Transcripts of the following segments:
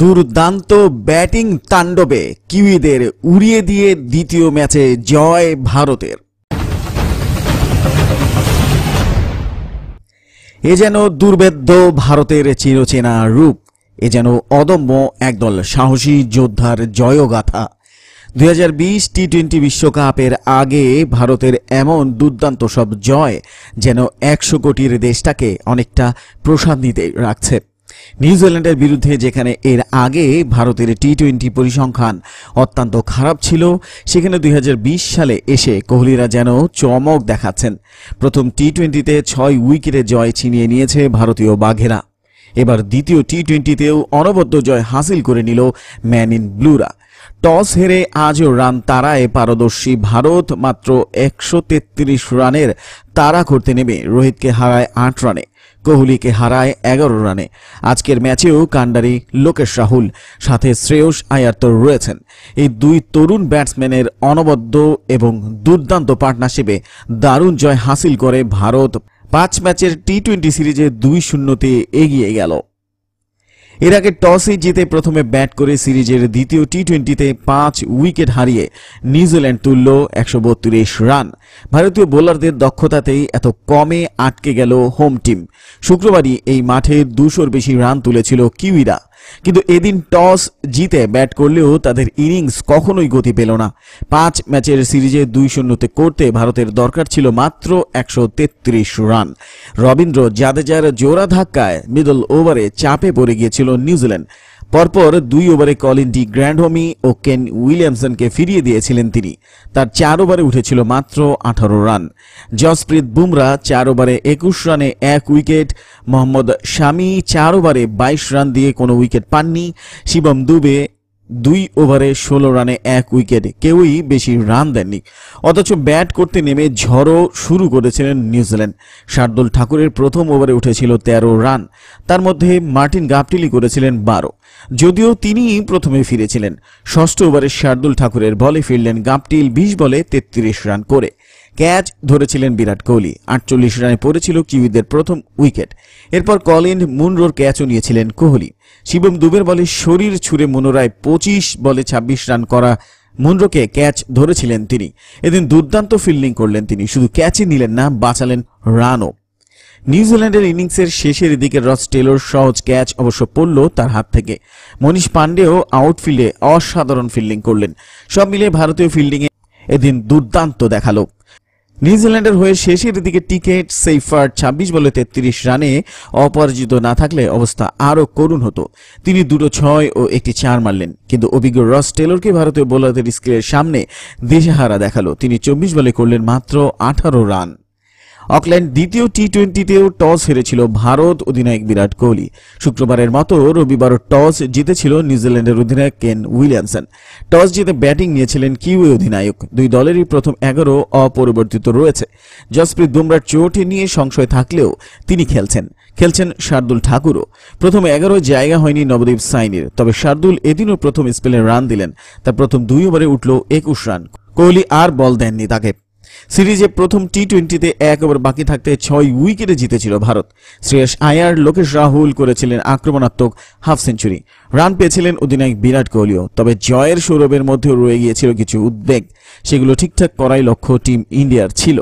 দুর্দান্ত ব্যাটিং তাণ্ডবে কিউইদের উড়িয়ে দিয়ে দ্বিতীয় ম্যাচে জয় ভারতের এ যেন দুর্বেদ্য ভারতের চিরচেনা রূপ এ যেন অদম্য একদল সাহসী যোদ্ধার জয়গাথা দুই হাজার বিশ টি টোয়েন্টি বিশ্বকাপের আগে ভারতের এমন দুর্দান্ত সব জয় যেন একশো কোটির দেশটাকে অনেকটা প্রশান্তিতে রাখছে নিউজিল্যান্ডের বিরুদ্ধে যেখানে এর আগে ভারতের টি টোয়েন্টি পরিসংখ্যান অত্যন্ত খারাপ ছিল সেখানে দুই সালে এসে কোহলিরা যেন চমক দেখাচ্ছেন প্রথম টি টোয়েন্টিতে ছয় উইকেটে জয় ছিনিয়ে নিয়েছে ভারতীয় বাঘেরা এবার দ্বিতীয় টি টোয়েন্টিতেও অনবদ্য জয় হাসিল করে নিল ম্যান ইন ব্লুরা টস হেরে আজও রান তারায় পারদর্শী ভারত মাত্র একশো রানের তারা করতে নেমে রোহিতকে হারায় আট রানে কোহলিকে হারায় এগারো রানে আজকের ম্যাচেও কান্ডারি লোকেশ রাহুল সাথে শ্রেয়স আয়াত্তর রয়েছেন এই দুই তরুণ ব্যাটসম্যানের অনবদ্য এবং দুর্দান্ত পার্টনারশিপে দারুণ জয় হাসিল করে ভারত পাঁচ ম্যাচের টি টোয়েন্টি সিরিজে দুই শূন্যতে এগিয়ে গেল এর আগে টসে জিতে প্রথমে ব্যাট করে সিরিজের দ্বিতীয় টি টোয়েন্টিতে পাঁচ উইকেট হারিয়ে নিউজিল্যান্ড তুলল একশো রান ভারতীয় বোলারদের দক্ষতাতেই এত কমে আটকে গেল হোম টিম শুক্রবারই এই মাঠে দুশোর বেশি রান তুলেছিল কিউইরা কিন্তু এদিন টস জিতে ব্যাট করলেও তাদের ইনিংস কখনোই গতি পেল না পাঁচ ম্যাচের সিরিজে দুই শূন্যতে করতে ভারতের দরকার ছিল মাত্র একশো রান রবীন্দ্র জাদেজার জোড়া ধাক্কায় মিডল ওভারে চাপে পড়ে গিয়েছিল নিউজিল্যান্ড পরপর দুই ওভারে কলিন ডি গ্র্যান্ডহোমি ও কেন উইলিয়ামসনকে ফিরিয়ে দিয়েছিলেন তিনি তার চার ওভারে উঠেছিল মাত্র আঠারো রান জসপ্রীত বুমরা চার ওভারে একুশ রানে এক উইকেট মোহাম্মদ শামি চার ওভারে বাইশ রান দিয়ে কোনো উইকেট পাননি শিবম দুবে দুই ওভারে ষোলো রানে এক উইকেটে কেউই বেশি রান দেননি অথচ ব্যাট করতে নেমে ঝড়ো শুরু করেছিলেন নিউজিল্যান্ড শার্দুল ঠাকুরের প্রথম ওভারে উঠেছিল ১৩ রান তার মধ্যে মার্টিন গাপটিলি করেছিলেন বারো যদিও তিনি প্রথমে ফিরেছিলেন ষষ্ঠ ওভারে শার্দুল ঠাকুরের বলে ফিরলেন গাপটিল ২০ বলে ৩৩ রান করে ক্যাচ ধরেছিলেন বিরাট কোহলি আটচল্লিশ রানে পড়েছিল কিউইদের প্রথম উইকেট এরপর কলিন মুনরোর ক্যাচও নিয়েছিলেন কোহলি শিবম দুবের বলে শরীর ছুঁড়ে মুনরায় পঁচিশ বলে ২৬ রান করা মুনরোকে ক্যাচ ধরেছিলেন তিনি এদিন দুর্দান্ত ফিল্ডিং করলেন তিনি শুধু ক্যাচই নিলেন না বাঁচালেন রানও নিউজিল্যান্ডের ইনিংসের শেষের দিকে রস টেলর সহজ ক্যাচ অবশ্য পড়ল তার হাত থেকে মনীষ পাণ্ডেও আউটফিল্ডে অসাধারণ ফিল্ডিং করলেন সব মিলিয়ে ভারতীয় ফিল্ডিংয়ে এদিন দুর্দান্ত দেখালো নিউজিল্যান্ডের হয়ে শেষের দিকে টিকেট সেইফার ২৬ বলে তেত্রিশ রানে অপরাজিত না থাকলে অবস্থা আরও করুণ হতো তিনি দুটো ছয় ও একটি চার মারলেন কিন্তু অভিজ্ঞ রস টেলরকে ভারতীয় বোলারদের স্কেলের সামনে দিশেহারা দেখালো তিনি চব্বিশ বলে করলেন মাত্র আঠারো রান অকল্যান্ড দ্বিতীয় টি টোয়েন্টিতেও টস হেরেছিল ভারত অধিনায়ক বিরাট কোহলি শুক্রবারের মতো রবিবার টস জিতেছিল নিউজিল্যান্ডের অধিনায়ক কেন উইলিয়ামসন টস জিতে ব্যাটিং নিয়েছিলেন কিউই অধিনায়ক দুই দলেরই প্রথম এগারো অপরিবর্তিত রয়েছে জসপ্রীত বুমরার চোট নিয়ে সংশয় থাকলেও তিনি খেলছেন খেলছেন শার্দুল ঠাকুরও প্রথম এগারো জায়গা হয়নি নবদ্বীপ সাইনির তবে শার্দুল এদিনও প্রথম স্পেলে রান দিলেন তার প্রথম দুই ওভারে উঠল একুশ রান কোহলি আর বল দেননি তাকে সিরিজে প্রথম টি টোয়েন্টিতে এক ওভার বাকি থাকতে ছয় উইকেটে জিতেছিল ভারত শ্রেয়স আয়ার লোকেশ রাহুল করেছিলেন আক্রমণাত্মক হাফ সেঞ্চুরি রান পেয়েছিলেন অধিনায়ক বিরাট কোহলিও তবে জয়ের সৌরভের মধ্যেও রয়ে গিয়েছিল কিছু উদ্বেগ সেগুলো ঠিকঠাক করাই লক্ষ্য টিম ইন্ডিয়ার ছিল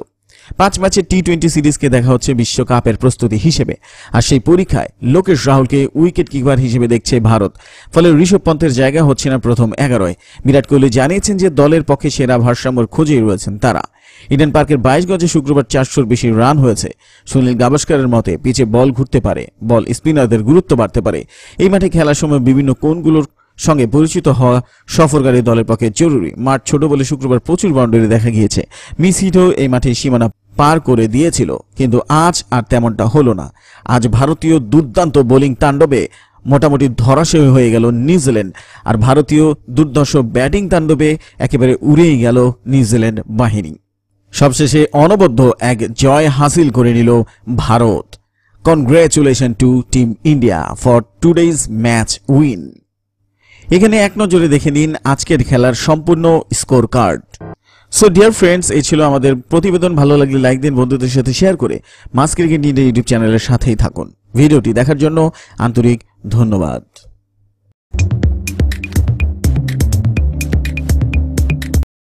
পাঁচ ম্যাচের টি টোয়েন্টি সিরিজকে দেখা হচ্ছে বিশ্বকাপের প্রস্তুতি হিসেবে আর সেই পরীক্ষায় লোকেশ রাহুলকে উইকেট কিপার হিসেবে দেখছে ভারত ফলে ঋষভ পন্থের জায়গা হচ্ছে না প্রথম এগারোয় বিরাট কোহলি জানিয়েছেন যে দলের পক্ষে সেরা ভারসাম্য খুঁজেই রয়েছেন তারা ইডেন পার্কের বাইশ গজে শুক্রবার চারশোর বেশি রান হয়েছে সুনীল গাভাস্কারের মতে পিচে বল ঘুরতে পারে বল স্পিনারদের গুরুত্ব বাড়তে পারে এই মাঠে খেলার সময় বিভিন্ন কোণগুলোর সঙ্গে পরিচিত হওয়া সফরকারী দলের পক্ষে জরুরি মাঠ ছোট বলে শুক্রবার প্রচুর বাউন্ডারি দেখা গিয়েছে মিস এই মাঠে সীমানা পার করে দিয়েছিল কিন্তু আজ আর তেমনটা হলো না আজ ভারতীয় দুর্দান্ত বোলিং তাণ্ডবে মোটামুটি ধরাশয় হয়ে গেল নিউজিল্যান্ড আর ভারতীয় দুর্দশ ব্যাটিং তাণ্ডবে একেবারে উড়েই গেল নিউজিল্যান্ড বাহিনী সবশেষে অনবদ্য এক জয় হাসিল করে নিল Bharat congratulation to team India for today's match win এখানে এক নজরে দেখে নিন আজকের খেলার সম্পূর্ণ score card so dear friends এই ছিল আমাদের প্রতিবেদন ভালো লাগলে লাইক দিন বন্ধুদের সাথে শেয়ার করে মাস ক্রিকেট ইন্ডিয়া ইউটিউব চ্যানেলের সাথেই থাকুন ভিডিওটি দেখার জন্য আন্তরিক ধন্যবাদ